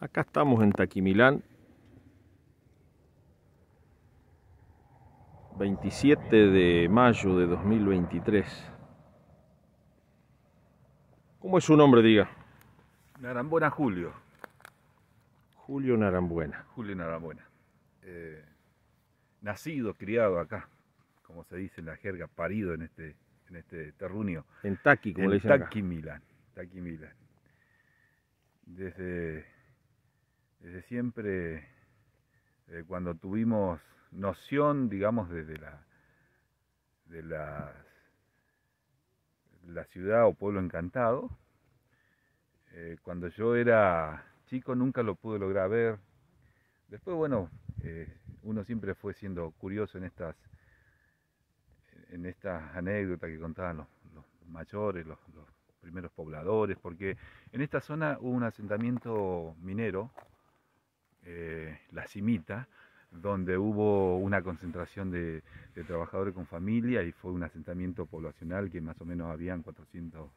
Acá estamos en Taquimilán. 27 de mayo de 2023. ¿Cómo es su nombre, diga? Narambuena Julio. Julio Narambuena. Julio Narambuena. Eh, nacido, criado acá, como se dice en la jerga, parido en este, en este terruño. En Taqui, como le dicen Milán. Taqui, Milán. Desde desde siempre, eh, cuando tuvimos noción, digamos, desde la, de la, la ciudad o pueblo encantado, eh, cuando yo era chico nunca lo pude lograr ver. Después, bueno, eh, uno siempre fue siendo curioso en estas, en estas anécdotas que contaban los, mayores, los primeros pobladores, porque en esta zona hubo un asentamiento minero eh, la Cimita, donde hubo una concentración de, trabajadores con familia y fue un asentamiento poblacional que más o menos habían 400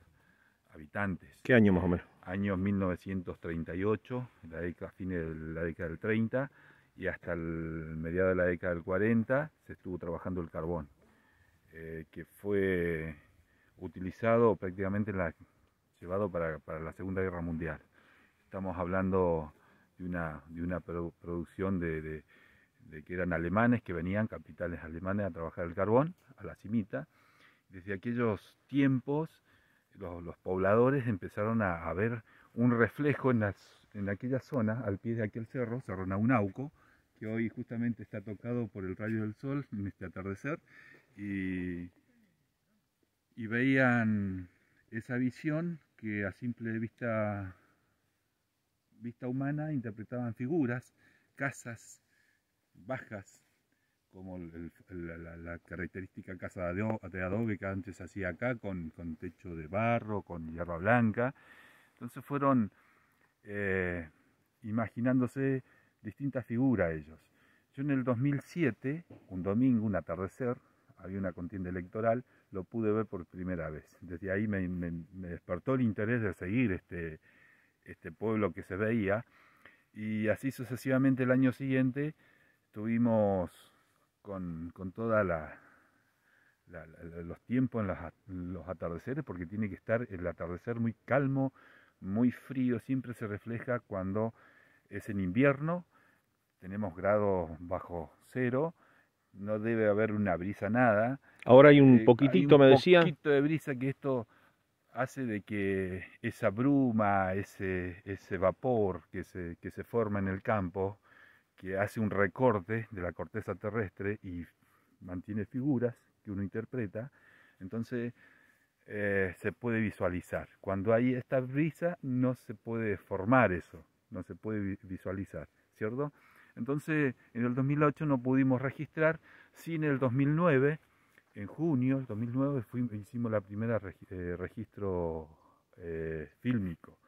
habitantes. ¿Qué año más o menos? Eh, Años 1938, la década, fines de la década del 30 y hasta el mediado de la década del 40 se estuvo trabajando el carbón, eh, que fue utilizado prácticamente llevado para, para la Segunda Guerra Mundial. Estamos hablando de una, de una producción de, que eran alemanes, que venían, capitales alemanes, a trabajar el carbón, a la cimita. Desde aquellos tiempos, los, pobladores empezaron a, ver un reflejo en, en aquella zona, al pie de aquel cerro, Cerro Naunauco, que hoy justamente está tocado por el rayo del sol en este atardecer, y, y veían esa visión que a simple vista vista humana interpretaban figuras, casas bajas, como la, característica casa de, adobe que antes hacía acá, con, con, techo de barro, con hierba blanca. Entonces fueron eh, imaginándose distintas figuras ellos. Yo en el 2007, un domingo, un atardecer, había una contienda electoral, lo pude ver por primera vez. Desde ahí me despertó el interés de seguir este, este pueblo que se veía. Y así sucesivamente el año siguiente estuvimos con, con toda la, los tiempos en, los atardeceres, porque tiene que estar el atardecer muy calmo, muy frío, siempre se refleja cuando es en invierno, tenemos grados bajo cero, no debe haber una brisa nada. Ahora hay un eh, poquitito, me decía. Un poquito de brisa que esto hace de que esa bruma, ese, ese vapor que se, que se forma en el campo, que hace un recorte de la corteza terrestre y mantiene figuras que uno interpreta, entonces eh, se puede visualizar. Cuando hay esta brisa no se puede formar eso, no se puede visualizar, ¿cierto? Entonces en el 2008 no pudimos registrar, sin en el 2009 en junio del 2009 hicimos la primera eh, registro eh, fílmico.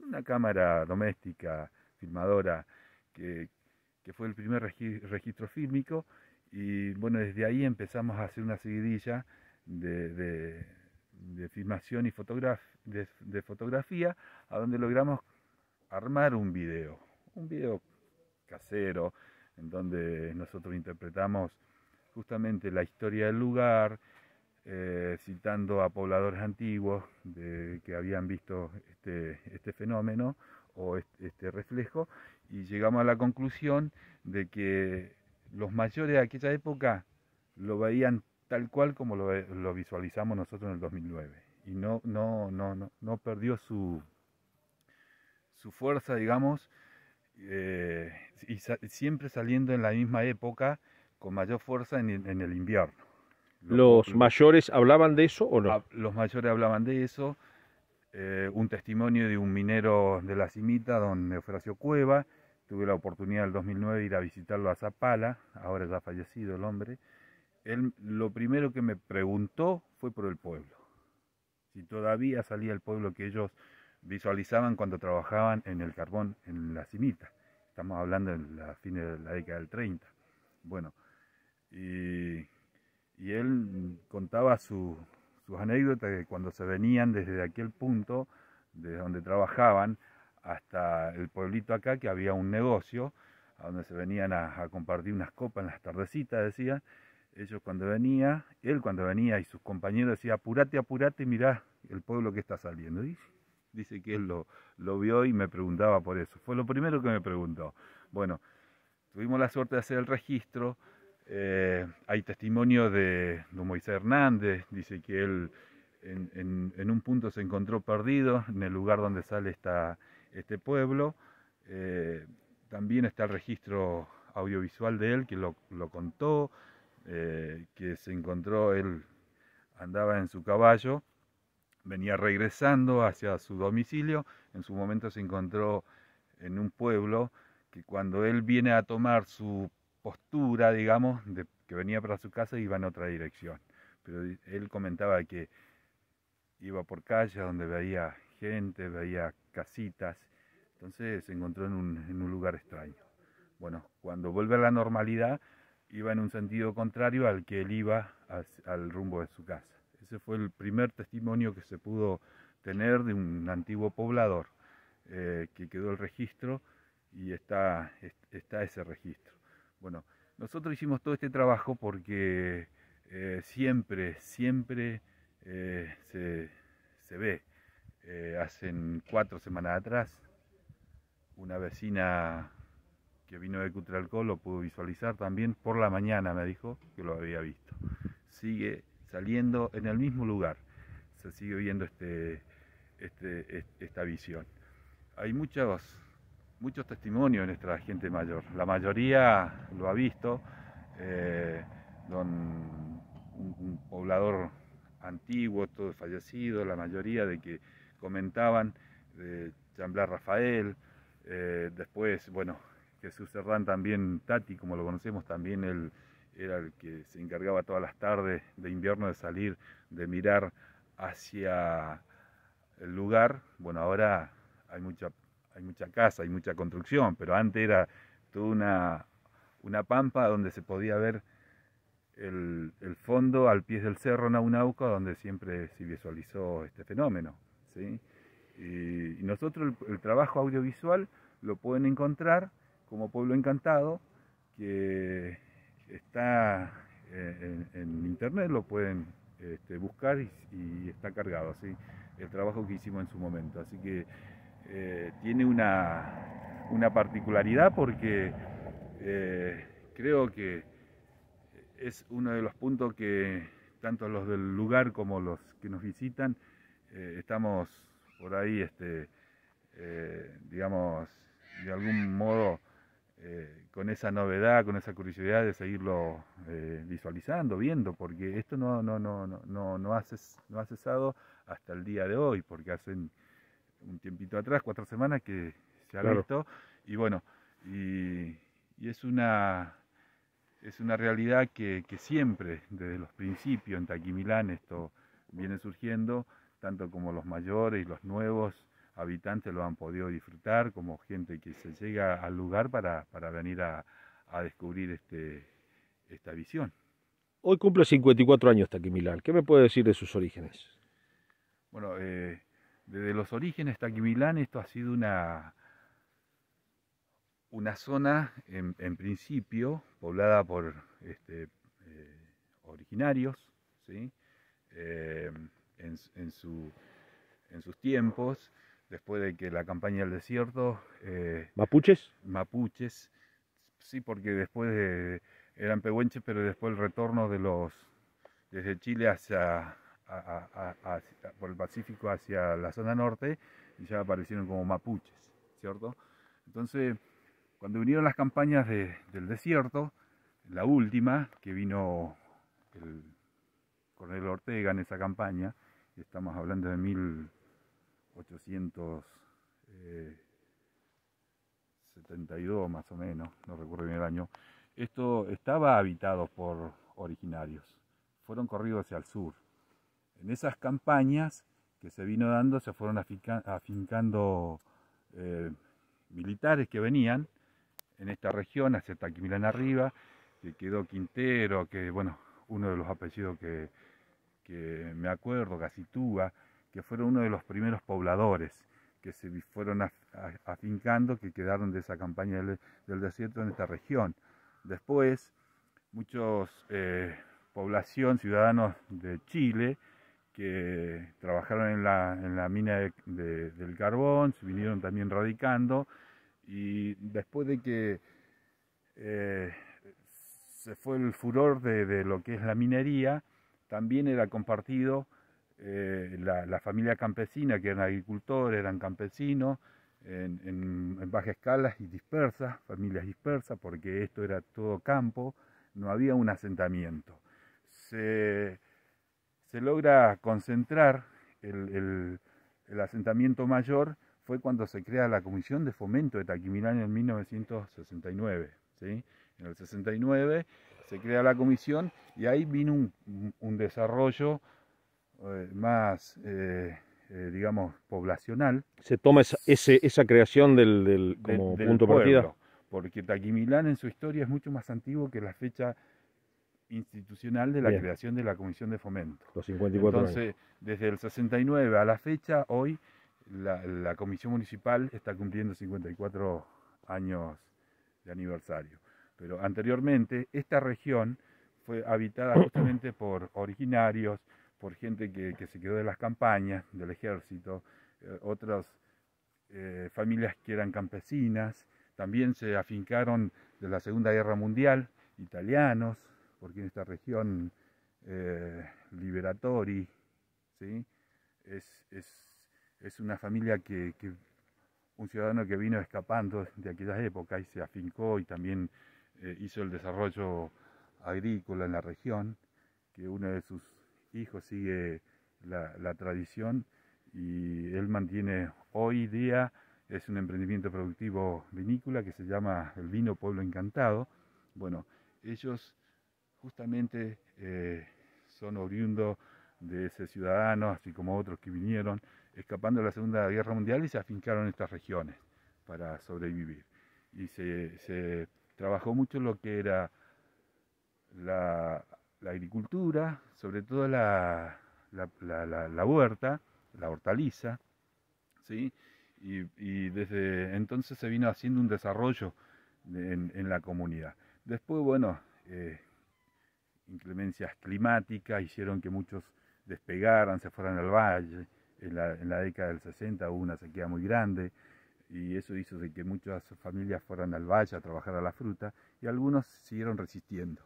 Una cámara doméstica, filmadora, que, fue el primer registro fílmico. Y bueno, desde ahí empezamos a hacer una seguidilla de, filmación y de, fotografía, a donde logramos armar un video, un video casero, en donde nosotros interpretamos justamente la historia del lugar, eh, citando a pobladores antiguos que habían visto este, este fenómeno o este, reflejo, y llegamos a la conclusión de que los mayores de aquella época lo veían tal cual como lo, visualizamos nosotros en el 2009 y no perdió su fuerza digamos eh, y siempre saliendo en la misma época con mayor fuerza en, el invierno. ¿Los, mayores hablaban de eso o no? Los mayores hablaban de eso. Eh, un testimonio de un minero de la Cimita, don Eufrasio Cueva. Tuve la oportunidad en el 2009 de ir a visitarlo a Zapala, ahora ya ha fallecido el hombre. Él lo primero que me preguntó fue por el pueblo. Si todavía salía el pueblo que ellos visualizaban cuando trabajaban en el carbón en la Cimita. Estamos hablando de la fines de la década del 30. Bueno, y, él contaba su, sus anécdotas de cuando se venían desde aquel punto, de donde trabajaban, hasta el pueblito acá, que había un negocio, a donde se venían a, compartir unas copas en las tardecitas, decía. Ellos cuando venía, él cuando venía y sus compañeros decía, apurate, apurate, mirá el pueblo que está saliendo. Dice, dice que él lo, lo vio y me preguntaba por eso. Fue lo primero que me preguntó. Bueno, tuvimos la suerte de hacer el registro, eh, hay testimonio de, de, Moisés Hernández, dice que él en, un punto se encontró perdido en el lugar donde sale este pueblo. Eh, también está el registro audiovisual de él que lo, contó, eh, que se encontró, él andaba en su caballo, venía regresando hacia su domicilio, en su momento se encontró en un pueblo que cuando él viene a tomar su postura, digamos, de, que venía para su casa y iba en otra dirección. Pero él comentaba que iba por calles donde veía gente, veía casitas, entonces se encontró en un, lugar extraño. Bueno, cuando vuelve a la normalidad, iba en un sentido contrario al que él iba al rumbo de su casa. Ese fue el primer testimonio que se pudo tener de un antiguo poblador eh, que quedó el registro y está ese registro. Bueno, nosotros hicimos todo este trabajo porque eh, siempre, siempre eh, se, ve. Eh, hace cuatro semanas atrás, una vecina que vino de Cutralcó lo pudo visualizar también por la mañana, me dijo que lo había visto. Sigue saliendo en el mismo lugar, se sigue viendo este, este, este esta visión. Hay muchas muchos testimonios de nuestra gente mayor. La mayoría lo ha visto. Eh, don, un, poblador antiguo, todo fallecido, la mayoría de que comentaban, de Chamblar Rafael, eh, después, bueno, Jesús Serrán también, Tati, como lo conocemos, también él era el que se encargaba todas las tardes de invierno de salir, de mirar hacia el lugar. Bueno, ahora hay mucha hay mucha casa, hay mucha construcción, pero antes era toda una, una pampa donde se podía ver el, fondo al pie del cerro Naunauco, donde siempre se visualizó este fenómeno. Y, nosotros el, trabajo audiovisual lo pueden encontrar como Pueblo Encantado, que está eh, en, internet, lo pueden este, buscar y, está cargado, ¿sí? el trabajo que hicimos en su momento. Así que eh, tiene una, particularidad porque eh, creo que es uno de los puntos que tanto los del lugar como los que nos visitan eh, estamos por ahí, este, digamos, de algún modo con esa novedad, con esa curiosidad de seguirlo visualizando, viendo, porque esto no, no, no, no, no, no ha cesado hasta el día de hoy, porque hacen un tiempito atrás, cuatro semanas, que se ha visto. Y bueno, y, es una es una realidad que, siempre, desde los principios en Taquimilán, esto viene surgiendo, tanto como los mayores y los nuevos habitantes lo han podido disfrutar, como gente que se llega al lugar para, venir a, descubrir este, esta visión. Hoy cumple 54 años Taquimilán. ¿Qué me puede decir de sus orígenes? Bueno, eh, desde los orígenes hasta esto ha sido una, una zona en, principio poblada por este, eh, originarios, eh, en, sus tiempos, después de que la campaña del desierto... Eh, ¿Mapuches? Mapuches, sí, porque después eran pehuenches, pero después el retorno de los desde Chile hacia por el Pacífico hacia la zona norte y ya aparecieron como mapuches, ¿cierto? Entonces, cuando vinieron las campañas del desierto, la última que vino el coronel Ortega en esa campaña, estamos hablando de 1872 más o menos, no recuerdo bien el año, esto estaba habitado por originarios, fueron corridos hacia el sur, en esas campañas que se vino dando se fueron afincando eh, militares que venían en esta región, hacia Taquimilán arriba, que quedó Quintero, que bueno, uno de los apellidos que, me acuerdo, Casituba, que fueron uno de los primeros pobladores que se fueron afincando, que quedaron de esa campaña del, desierto en esta región. Después, muchos eh, población, ciudadanos de Chile, que trabajaron en la, en la mina del carbón, se vinieron también radicando y después de que eh, se fue el furor de, lo que es la minería, también era compartido eh, la, la, familia campesina, que eran agricultores, eran campesinos, en, en, en baja escala y dispersas, familias dispersas, porque esto era todo campo, no había un asentamiento. Se, se logra concentrar el, asentamiento mayor fue cuando se crea la Comisión de Fomento de Taquimilán en 1969. ¿sí? En el 69 se crea la comisión y ahí vino un, desarrollo eh, más, eh, eh, digamos, poblacional. Se toma esa, creación del, como punto de partida. Porque Taquimilán en su historia es mucho más antiguo que la fecha institucional de la creación de la Comisión de Fomento. Entonces, desde el 69 a la fecha, hoy la, Comisión Municipal está cumpliendo 54 años de aniversario. Pero anteriormente, esta región fue habitada justamente por originarios, por gente que, se quedó de las campañas, del ejército, eh, otras eh, familias que eran campesinas, también se afincaron de la Segunda Guerra Mundial, italianos, porque en esta región eh, Liberatori ¿sí? es, es, es, una familia que, un ciudadano que vino escapando de aquellas épocas y se afincó y también eh, hizo el desarrollo agrícola en la región, que uno de sus hijos sigue la, la tradición y él mantiene hoy día es un emprendimiento productivo vinícola que se llama El Vino Pueblo Encantado. Bueno, ellos justamente eh, son oriundos de ese ciudadano, así como otros que vinieron escapando de la Segunda Guerra Mundial y se afincaron en estas regiones para sobrevivir. Y se, trabajó mucho lo que era la, agricultura, sobre todo la, huerta, la hortaliza, ¿sí? Y, desde entonces se vino haciendo un desarrollo en, la comunidad. Después, bueno, eh, inclemencias climáticas hicieron que muchos despegaran, se fueran al valle. En la, década del 60 hubo una sequía muy grande y eso hizo que muchas familias fueran al valle a trabajar a la fruta y algunos siguieron resistiendo.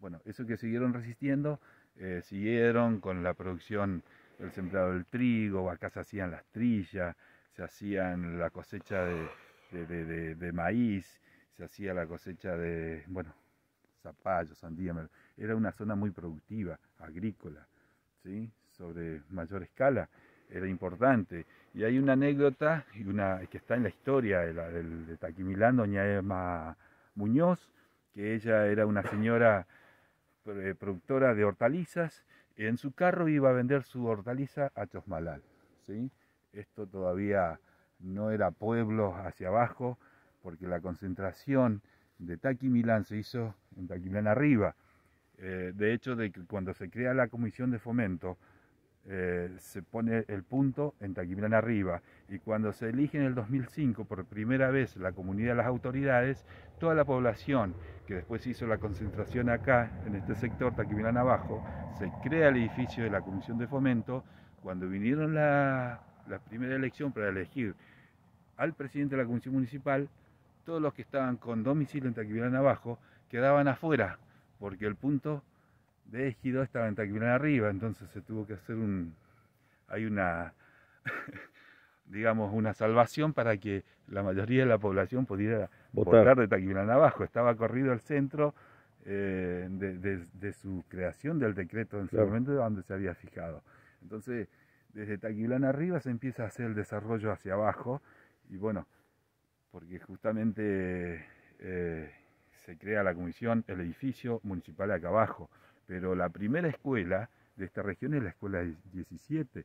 Bueno, eso que siguieron resistiendo, eh, siguieron con la producción del sembrado del trigo, acá se hacían las trillas, se hacían la cosecha de, de, de maíz, se hacía la cosecha de, bueno, zapallo, sandía. Era una zona muy productiva, agrícola, ¿sí? sobre mayor escala. Era importante. Y hay una anécdota y una, que está en la historia de, la, de Taquimilán, doña Emma Muñoz, que ella era una señora eh, productora de hortalizas. En su carro iba a vender su hortaliza a Chosmalal. ¿sí? Esto todavía no era pueblo hacia abajo, porque la concentración de Taquimilán se hizo en Taquimilán arriba. Eh, de hecho, de que cuando se crea la comisión de fomento, eh, se pone el punto en Taquimilán arriba. Y cuando se elige en el 2005 por primera vez la comunidad de las autoridades, toda la población que después hizo la concentración acá, en este sector Taquimilán abajo, se crea el edificio de la comisión de fomento. Cuando vinieron la, la primera elección para elegir al presidente de la comisión municipal, todos los que estaban con domicilio en Taquilán abajo quedaban afuera, porque el punto de Ejido estaba en Taquilán arriba, entonces se tuvo que hacer un... hay una... digamos, una salvación para que la mayoría de la población pudiera votar, de Taquilán abajo. Estaba corrido el centro eh, de, su creación del decreto en su momento donde se había fijado. Entonces, desde Taquilán arriba se empieza a hacer el desarrollo hacia abajo y bueno, porque justamente eh, se crea la comisión, el edificio municipal acá abajo, pero la primera escuela de esta región es la escuela 17,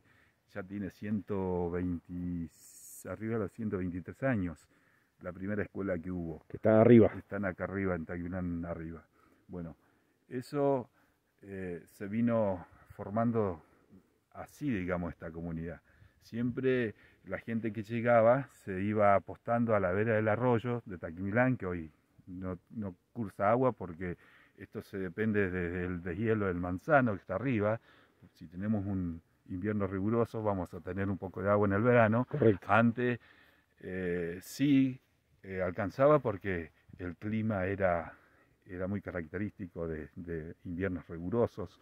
ya tiene 120, arriba de los 123 años, la primera escuela que hubo. Que están arriba. Están acá arriba, en Tayunán arriba. Bueno, eso eh, se vino formando así, digamos, esta comunidad. Siempre la gente que llegaba se iba apostando a la vera del arroyo de Taquimilán, que hoy no, no cursa agua porque esto se depende del hielo del manzano que está arriba. Si tenemos un invierno riguroso, vamos a tener un poco de agua en el verano. Antes eh, sí eh, alcanzaba porque el clima era, era muy característico de inviernos rigurosos.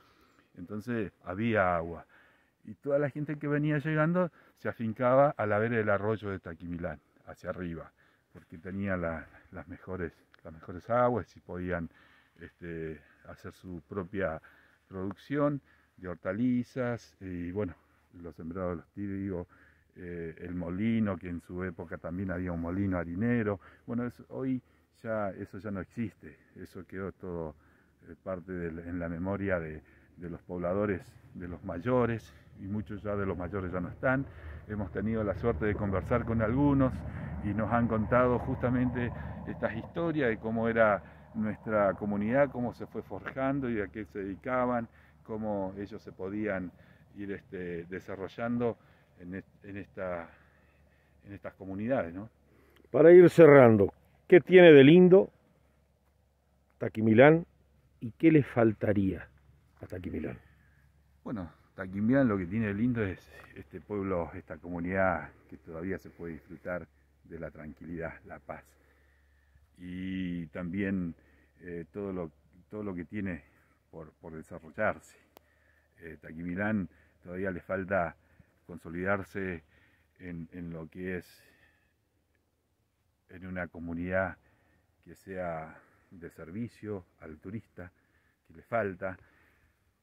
Entonces había agua y toda la gente que venía llegando se afincaba al ver el arroyo de Taquimilán, hacia arriba, porque tenía las, mejores, las mejores aguas y podían este, hacer su propia producción de hortalizas y bueno, los sembrados de los tibios, eh, el molino, que en su época también había un molino harinero. Bueno, hoy ya eso ya no existe, eso quedó todo eh, parte en la memoria de, de los pobladores, de los mayores y muchos ya de los mayores ya no están. Hemos tenido la suerte de conversar con algunos y nos han contado justamente estas historias de cómo era nuestra comunidad, cómo se fue forjando y a qué se dedicaban, cómo ellos se podían ir este, desarrollando en, esta, en estas comunidades. ¿no? Para ir cerrando, ¿qué tiene de lindo Taquimilán y qué le faltaría a Taquimilán? Bueno, Taquimilán lo que tiene lindo es este pueblo, esta comunidad que todavía se puede disfrutar de la tranquilidad, la paz. Y también eh, todo, lo, todo lo que tiene por, desarrollarse. Eh, Taquimilán todavía le falta consolidarse en, lo que es en una comunidad que sea de servicio al turista, que le falta.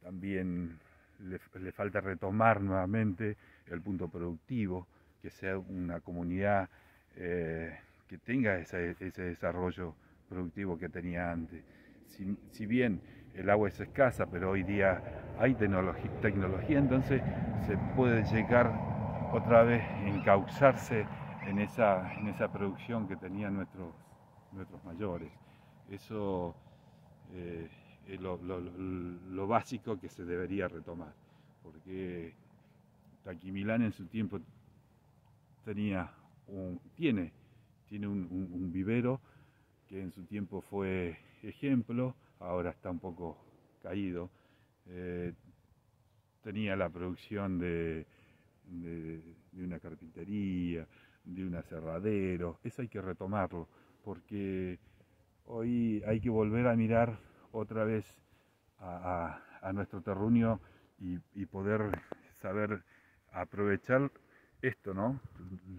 También le, falta retomar nuevamente el punto productivo, que sea una comunidad eh, que tenga ese, desarrollo productivo que tenía antes. Si, bien el agua es escasa, pero hoy día hay tecnología, entonces se puede llegar otra vez a encauzarse en esa, en esa producción que tenían nuestros, nuestros mayores. Eso eh, eh, lo, básico que se debería retomar, porque Taquimilán en su tiempo tenía un, tiene, tiene un, vivero que en su tiempo fue ejemplo, ahora está un poco caído. Eh, tenía la producción de, de, de, una carpintería, de un aserradero, eso hay que retomarlo, porque hoy hay que volver a mirar otra vez a, nuestro terruño y, poder saber aprovechar esto, ¿no?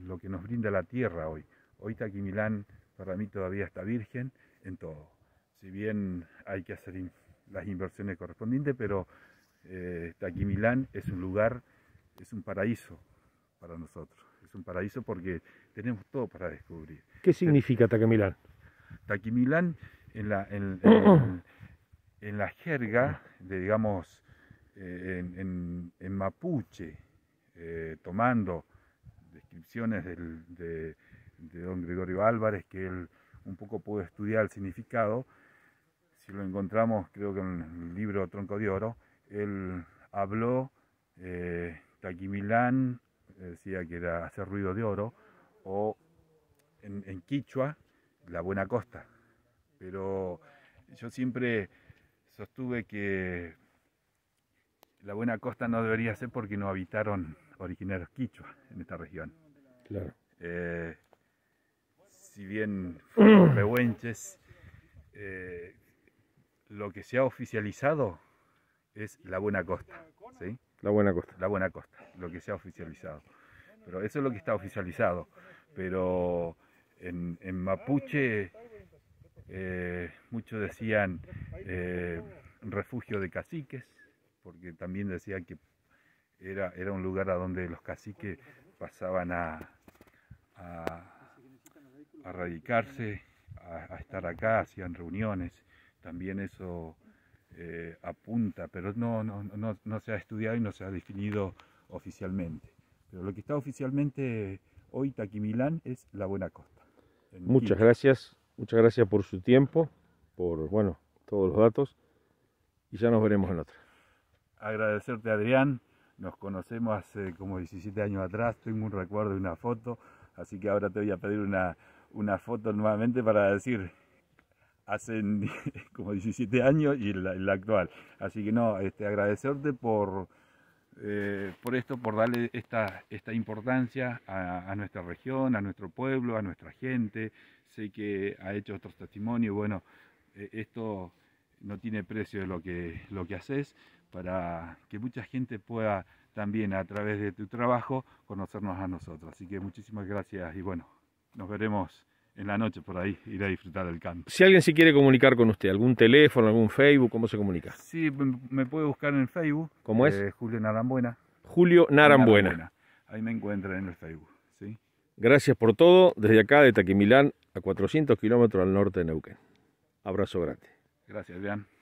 Lo que nos brinda la tierra hoy. Hoy Taquimilán para mí todavía está virgen en todo. Si bien hay que hacer las inversiones correspondientes, pero eh, Taquimilán es un lugar, es un paraíso para nosotros. Es un paraíso porque tenemos todo para descubrir. ¿Qué significa Taquimilán? Taquimilán en la, en la jerga, de, digamos, eh, en, mapuche, eh, tomando descripciones de, don Gregorio Álvarez, que él un poco pudo estudiar el significado, si lo encontramos creo que en el libro Tronco de Oro, él habló, Taquimilán eh, decía que era hacer ruido de oro, o en, en Quichua, la buena costa. Pero yo siempre sostuve que la buena costa no debería ser porque no habitaron originarios quichua en esta región. Claro. Eh, si bien fue rehuenches, eh, lo que se ha oficializado es la buena costa. ¿sí? La buena costa. La buena costa, lo que se ha oficializado. Pero eso es lo que está oficializado. Pero en mapuche eh, muchos decían eh, refugio de caciques, porque también decían que era, era un lugar a donde los caciques pasaban a, a, radicarse, a, estar acá, hacían reuniones. También eso eh, apunta, pero no, no, no, se ha estudiado y no se ha definido oficialmente. Pero lo que está oficialmente hoy Taquimilán es la Buena Costa. Muchas gracias. Muchas gracias por su tiempo, por bueno, todos los datos y ya nos veremos en otra. Agradecerte Adrián, nos conocemos hace como 17 años atrás, tengo un recuerdo de una foto, así que ahora te voy a pedir una, una foto nuevamente para decir hace como 17 años y la, actual. Así que no, este, agradecerte por eh, por esto, por darle esta, importancia a, nuestra región, a nuestro pueblo, a nuestra gente. Sé que ha hecho otros testimonios, bueno, eh, esto no tiene precio de lo que, lo que haces para que mucha gente pueda también a través de tu trabajo conocernos a nosotros. Así que muchísimas gracias y bueno, nos veremos en la noche por ahí, ir a disfrutar del campo. Si alguien se quiere comunicar con usted, algún teléfono, algún Facebook, ¿cómo se comunica? Sí, me puede buscar en el Facebook. ¿Cómo es? Eh, Julio Narambuena. Julio Narambuena. Ahí me encuentra en el Facebook. Gracias por todo, desde acá, de Taquimilán, a 400 kilómetros al norte de Neuquén. Abrazo grande. Gracias, bien.